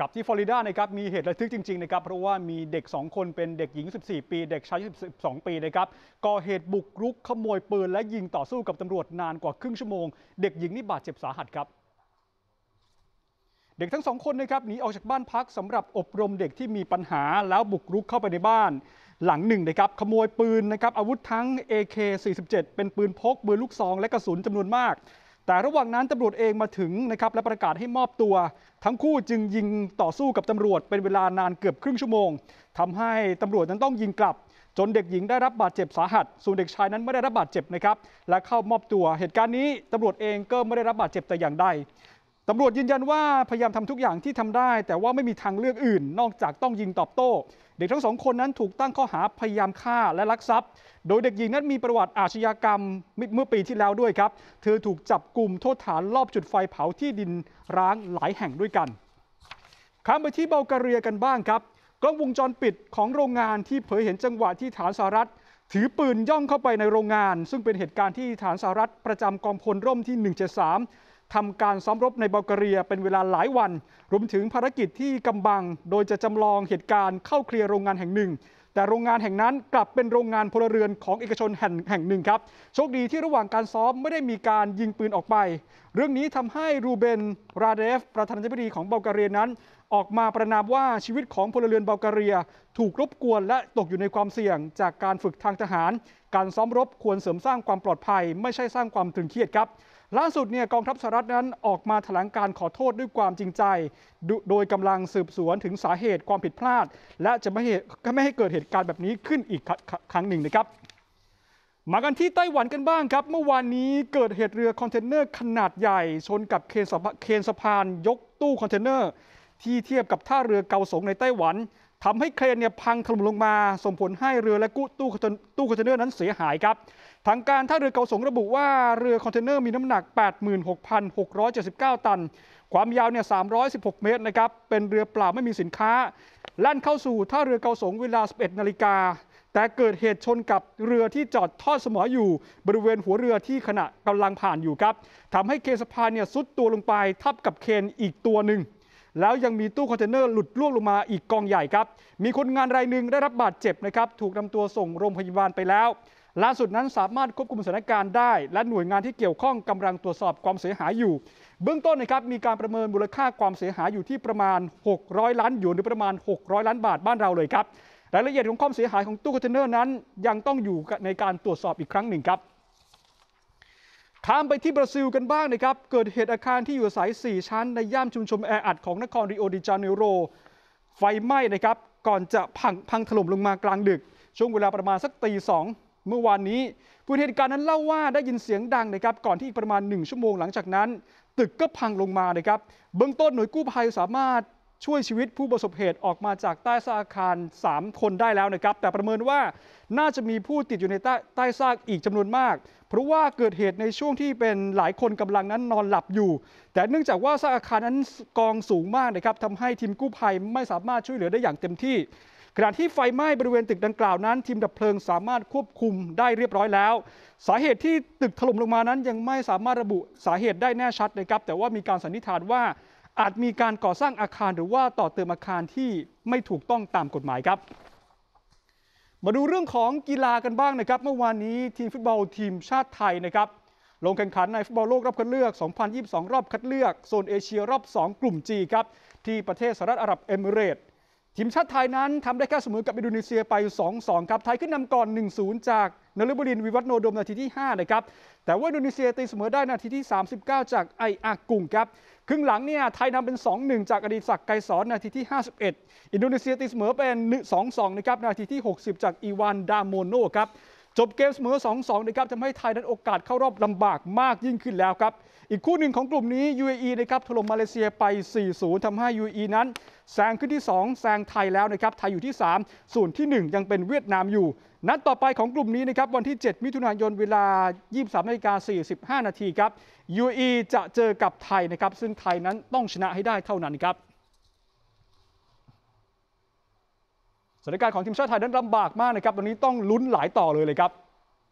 กับที่ฟลอริดานะครับมีเหตุระทึกจริงๆนะครับเพราะว่ามีเด็ก 2 คนเป็นเด็กหญิง 14 ปี เด็กชาย12 ปีนะครับก่อเหตุบุกรุกขโมยปืนและยิงต่อสู้กับตำรวจนานกว่าครึ่งชั่วโมง เด็กหญิงนี่บาดเจ็บสาหัสครับ เด็กทั้งสองคนนะครับหนีออกจากบ้านพักสำหรับอบรมเด็กที่มีปัญหาแล้วบุกรุกเข้าไปในบ้าน หลังหนึ่งนะครับขโมยปืนนะครับอาวุธทั้ง AK47 เป็นปืนพกปืนลูกซองและกระสุนจำนวนมากแต่ระหว่างนั้นตำรวจเองมาถึงนะครับและประกาศให้มอบตัว ทั้งคู่จึงยิงต่อสู้กับตำรวจเป็นเวลานานเกือบ ครึ่งชั่วโมงทำให้ตำรวจนั้นต้องยิงกลับ จนเด็กหญิงได้รับบาดเจ็บสาหัสส่วนเด็กชายนั้นไม่ได้รับบาดเจ็บนะครับและเข้ามอบตัวเหตุการณ์นี้ตำรวจเองก็ไม่ได้รับบาดเจ็บแต่อย่างใดตำรวจยืนยันว่าพยายามทำทุกอย่างที่ทำได้ แต่ว่าไม่มีทางเลือกอื่นนอกจากต้องยิงตอบโต้ เด็กทั้งสองคนนั้นถูกตั้งข้อหาพยายามฆ่าและลักทรัพย์ โดยเด็กหญิงนั้นมีประวัติอาชญากรรม เมื่อปีที่แล้วด้วยครับ เธอถูกจับกลุ่มโทษฐานลอบจุดไฟเผาที่ดินร้างหลายแห่งด้วยกันข้ามไปที่เบลการียกันบ้างครับกล้องวงจรปิดของโรงงานที่เผยเห็นจังหวะที่ฐานสหรัฐถือปืนย่องเข้าไปในโรงงาน ซึ่งเป็นเหตุการณ์ที่ฐานสหรัฐประจำกองพลร่มที่173ทำการซ้อมรบในบัลกเรียเป็นเวลาหลายวัน รวมถึงภารกิจที่กำบัง โดยจะจำลองเหตุการณ์เข้าเคลียร์โรงงานแห่งหนึ่ง แต่โรงงานแห่งนั้นกลับเป็นโรงงานพลเรือนของเอกชนแห่งแห่งหนึ่งครับ โชคดีที่ระหว่างการซ้อมไม่ได้มีการยิงปืนออกไป เรื่องนี้ทำให้รูเบน ราเดฟ ประธานาธิบดีของบัลกเรียนั้น ออกมาประนามว่าชีวิตของพลเรือนบัลกเรีย ถูกรบกวนและตกอยู่ในความเสี่ยง จากการฝึกทางทหาร การซ้อมรบควรเสริมสร้างความปลอดภัย ไม่ใช่สร้างความตึงเครียดครับล่าสุดเนี่ยกองทัพสหรัฐนั้นออกมาแถลงการขอโทษด้วยความจริงใจ โดยกำลังสืบสวนถึงสาเหตุความผิดพลาด และจะไม่ไม่ให้เกิดเหตุการณ์แบบนี้ขึ้นอีกครั้งหนึ่งนะครับมากันที่ไต้หวันกันบ้างครับ เมื่อวานนี้เกิดเหตุเรือคอนเทนเนอร์ขนาดใหญ่ชนกับเคนสะพานยกตู้คอนเทนเนอร์ที่เทียบกับท่าเรือเกาสงในไต้หวัน ทำให้เครนเนี่ยพังถล่มลงมาส่งผลให้เรือและกู้ตู้ตู้คอนเทนเนอร์นั้นเสียหายครับทางการท่าเรือเกาสงระบุว่าเรือคอนเทนเนอร์มีน้ำหนัก 86,679 ตัน ความยาวเนี่ย316 เมตรนะครับ เป็นเรือเปล่าไม่มีสินค้า แล่นเข้าสู่ท่าเรือเกาสงเวลา 11นาฬิกา แต่เกิดเหตุชนกับเรือที่จอดทอดสมออยู่ บริเวณหัวเรือที่ขณะกำลังผ่านอยู่ครับ ทำให้เคสพานเนี่ยซุดตัวลงไปทับกับเคนอีกตัวหนึ่ง แล้วยังมีตู้คอนเทนเนอร์หลุดล่วงลงมาอีกกองใหญ่ครับ มีคนงานรายหนึ่งได้รับบาดเจ็บนะครับ ถูกนำตัวส่งโรงพยาบาลไปแล้วล่าสุดนั้นสามารถควบคุมสถานการณ์ได้และหน่วยงานที่เกี่ยวข้องกำลังตรวจสอบความเสียหายอยู่ เบื้องต้นนะครับมีการประเมินมูลค่าความเสียหายอยู่ที่ประมาณ 600 ล้านหยวนหรือประมาณ 600 ล้านบาทบ้านเราเลยครับรายละเอียดของความเสียหายของตู้คอนเทนเนอร์นั้น ยังต้องอยู่ในการตรวจสอบอีกครั้งหนึ่งครับข้ามไปที่บราซิลกันบ้างนะครับเกิดเหตุอาคารที่อยู่อาศัย4 ชั้น ในย่านชุมชนแออัดของนครริโอเดจาเนโร ไฟไหม้นะครับก่อนจะพังพังถล่มลงมากลางดึกช่วงเวลาประมาณสักตีสองเมื่อวานนี้ผู้เหตุการณ์นั้นเล่าว่าได้ยินเสียงดังนะครับก่อนที่อีกประมาณ 1 ชั่วโมงหลังจากนั้น ตึกก็พังลงมานะครับเบื้องต้นหน่วยกู้ภัยสามารถช่วยชีวิตผู้ประสบเหตุออกมาจากใต้ซากอาคาร 3 คนได้แล้วนะครับ แต่ประเมินว่าน่าจะมีผู้ติดอยู่ในใต้ใต้ซากอีกจำนวนมาก เพราะว่าเกิดเหตุในช่วงที่เป็นหลายคนกำลังนั้นนอนหลับอยู่ แต่เนื่องจากว่าซากอาคารนั้นกองสูงมากนะครับทำให้ทีมกู้ภัยไม่สามารถช่วยเหลือได้อย่างเต็มที่ขณะที่ไฟไหม้บริเวณตึกดังกล่าวนั้นทีมดับเพลิงสามารถควบคุมได้เรียบร้อยแล้ว สาเหตุที่ตึกถล่มลงมานั้นยังไม่สามารถระบุสาเหตุได้แน่ชัดนะครับแต่ว่ามีการสันนิษฐานว่าอาจมีการก่อสร้างอาคารหรือว่าต่อเติมอาคารที่ไม่ถูกต้องตามกฎหมายครับ มาดูเรื่องของกีฬากันบ้างนะครับเมื่อวานนี้ทีมฟุตบอลทีมชาติไทยนะครับลงแข่งขันในฟุตบอลโลกรอบคัดเลือก 2022 รอบคัดเลือก โซนเอเชียรอบ 2 กลุ่ม G ครับที่ประเทศสหรัฐอาหรับเอมิเรตส์ทีมชาติไทยนั้นทำได้แค่เสมอกับอินโดนีเซียไป2-2 ครับไทยขึ้นนำก่อน 1-0 จากนฤบดิน วิวัฒโนดมนาทีที่ 5 นะครับ แต่ว่าอินโดนีเซียตีเสมอได้นาทีที่ 39 จากไออากุงครับ ครึ่งหลังเนี่ยไทยนำเป็น 2-1 จากอดีศักดิ์ไกรสอนนาทีที่ 51 อินโดนีเซียตีเสมอเป็น2-2 นะครับนาทีที่ 60 จากอีวานดามโมโนครับจบเกมเสมอ2-2นะครับทำให้ไทยนั้นโอกาสเข้ารอบลำบากมากยิ่งขึ้นแล้วครับ อีกคู่หนึ่งของกลุ่มนี้ UAE นะครับถล่มมาเลเซียไป 4-0ทำให้ UAE นั้นแซงขึ้นที่ 2แซงไทยแล้วนะครับไทยอยู่ที่ 3 ส่วนที่ 1 ยังเป็นเวียดนามอยู่ นัดต่อไปของกลุ่มนี้นะครับวันที่ 7 มิถุนายนเวลา 23นาฬิกา45 นาทีครับ UAE จะเจอกับไทยนะครับซึ่งไทยนั้นต้องชนะให้ได้เท่านั้นครับสถานการณ์ของทีมชาติไทยนั้นลำบากมากนะครับ ตอนนี้ต้องลุ้นหลายต่อเลยเลยครับ